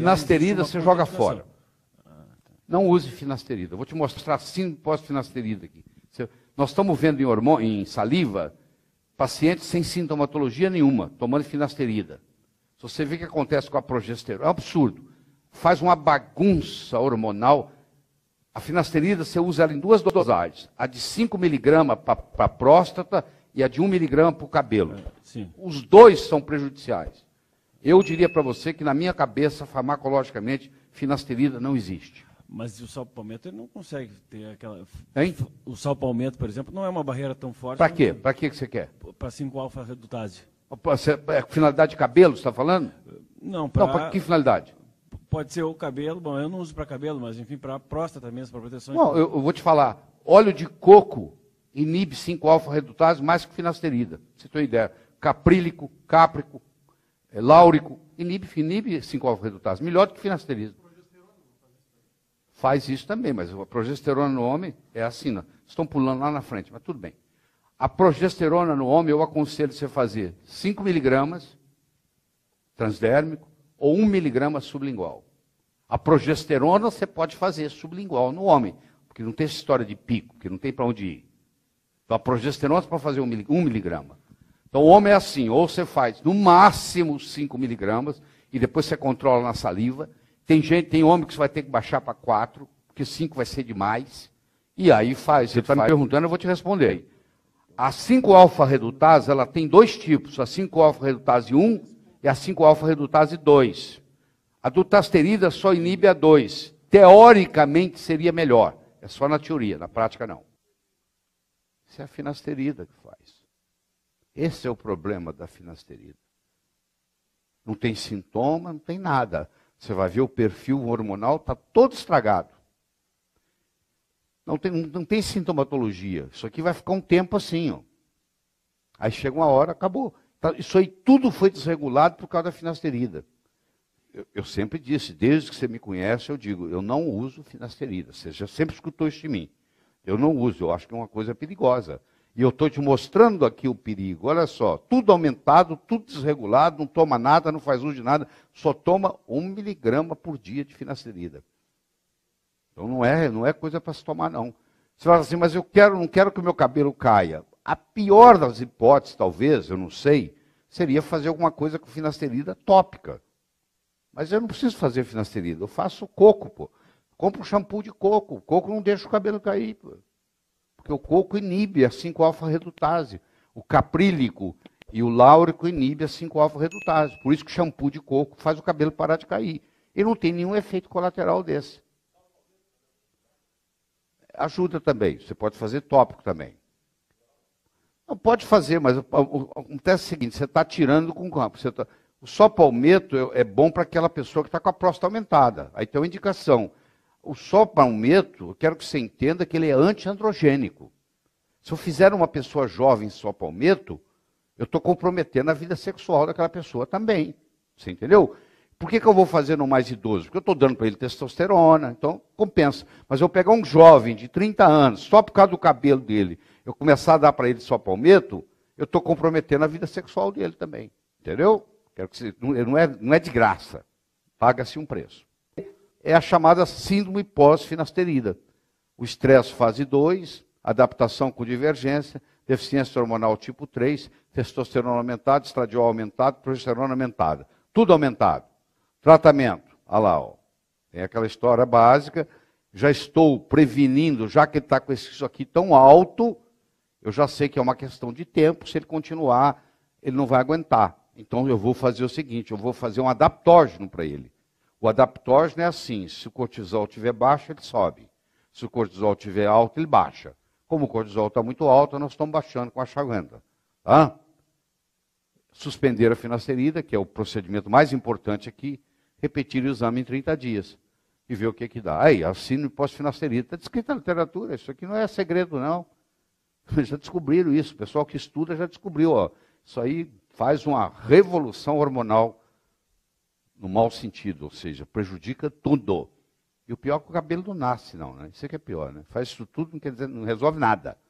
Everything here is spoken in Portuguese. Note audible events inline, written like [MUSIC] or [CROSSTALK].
Finasterida é você joga fora. Não use finasterida. vou te mostrar sim pós-finasterida aqui. Nós estamos vendo em, hormônio, em saliva pacientes sem sintomatologia nenhuma, tomando finasterida. Se você vê o que acontece com a progesterona, é um absurdo. Faz uma bagunça hormonal. A finasterida você usa ela em duas dosagens: a de 5 miligramas para a próstata e a de 1 miligrama para o cabelo. Sim. Os dois são prejudiciais. Eu diria para você que na minha cabeça, farmacologicamente, finasterida não existe. Mas o sal ele não consegue ter aquela. Hein? O salpamento, por exemplo, não é uma barreira tão forte. Para quê? Como... Para que você quer? Para 5-alfa redutase. Ah, é, finalidade de cabelo, você está falando? Não, para. Não, para que finalidade? Pode ser o cabelo, bom, eu não uso para cabelo, mas enfim, para próstata mesmo, para proteção. Bom, eu, eu vou te falar. Óleo de coco inibe 5-alfa redutase mais que finasterida. você tem ideia. Caprílico, cáprico, é láurico, inibe, inibe 5-alfa redutase, melhor do que finasterida. Faz isso também, mas a progesterona no homem é assim, não. Né? estão pulando lá na frente, mas tudo bem. A progesterona no homem eu aconselho você fazer 5 miligramas transdérmico ou 1 miligrama sublingual. A progesterona você pode fazer sublingual no homem, porque não tem essa história de pico, que não tem para onde ir. Então a progesterona você pode fazer 1 miligrama. Então o homem é assim, ou você faz no máximo 5 miligramas e depois você controla na saliva. Tem gente, tem homem que você vai ter que baixar para 4, porque 5 vai ser demais. E aí faz. Você está me perguntando, eu vou te responder. A 5-alfa-redutase, ela tem dois tipos, a 5-alfa-redutase 1 e a 5-alfa-redutase 2. A dutasterida só inibe a 2. Teoricamente seria melhor. É só na teoria, na prática não. Isso é a finasterida que faz. Esse é o problema da finasterida. Não tem sintoma, não tem nada. Você vai ver o perfil hormonal, está todo estragado. Não tem, não tem sintomatologia. Isso aqui vai ficar um tempo assim. Ó. Aí chega uma hora, acabou. Tá, isso aí tudo foi desregulado por causa da finasterida. Eu, eu sempre disse, desde que você me conhece, eu digo, eu não uso finasterida. Você já sempre escutou isso de mim. Eu não uso, eu acho que é uma coisa perigosa. E eu estou te mostrando aqui o perigo. Olha só, tudo aumentado, tudo desregulado, não toma nada, não faz uso de nada, só toma um miligrama por dia de finasterida. Então não é, não é coisa para se tomar, não. Você fala assim, mas eu quero, não quero que o meu cabelo caia. A pior das hipóteses, talvez, eu não sei, seria fazer alguma coisa com finasterida tópica. Mas eu não preciso fazer finasterida, eu faço coco, pô. Compro um shampoo de coco. Coco não deixa o cabelo cair, pô porque o coco inibe a assim 5-alfa-redutase, o caprílico e o láurico inibe a assim 5-alfa-redutase. Por isso que o shampoo de coco faz o cabelo parar de cair. E não tem nenhum efeito colateral desse. Ajuda também, você pode fazer tópico também. Não, pode fazer, mas acontece o seguinte, você está tirando com o campo. Tá, só palmeto é, é bom para aquela pessoa que está com a próstata aumentada. Aí tem uma indicação. O sol palmeto, eu quero que você entenda que ele é antiandrogênico. Se eu fizer uma pessoa jovem só palmeto, eu estou comprometendo a vida sexual daquela pessoa também. Você entendeu? Por que, que eu vou fazer no mais idoso? Porque eu estou dando para ele testosterona, então compensa. Mas eu pegar um jovem de 30 anos, só por causa do cabelo dele, eu começar a dar para ele só palmeto, eu estou comprometendo a vida sexual dele também. Entendeu? Quero que você, não, é, não é de graça. Paga-se um preço é a chamada síndrome pós-finasterida. O estresse fase 2, adaptação com divergência, deficiência hormonal tipo 3, testosterona aumentada, estradiol aumentado, progesterona aumentada. Tudo aumentado. Tratamento. Olha lá, ó. Tem aquela história básica. Já estou prevenindo, já que ele está com isso aqui tão alto, eu já sei que é uma questão de tempo. Se ele continuar, ele não vai aguentar. Então eu vou fazer o seguinte: eu vou fazer um adaptógeno para ele. O adaptógeno é assim: se o cortisol estiver baixo, ele sobe. Se o cortisol estiver alto, ele baixa. Como o cortisol está muito alto, nós estamos baixando com a chaganda. Tá? Suspender a finasterida, que é o procedimento mais importante aqui, repetir o exame em 30 dias e ver o que, que dá. Aí, a síndrome pós-finasterida está descrita na literatura, isso aqui não é segredo, não. [LAUGHS] Já descobriram isso, o pessoal que estuda já descobriu. Ó, isso aí faz uma revolução hormonal no mau sentido, ou seja, prejudica tudo. E o pior é que o cabelo não nasce, não, né? Isso é que é pior, né? Faz isso tudo, não quer dizer, não resolve nada.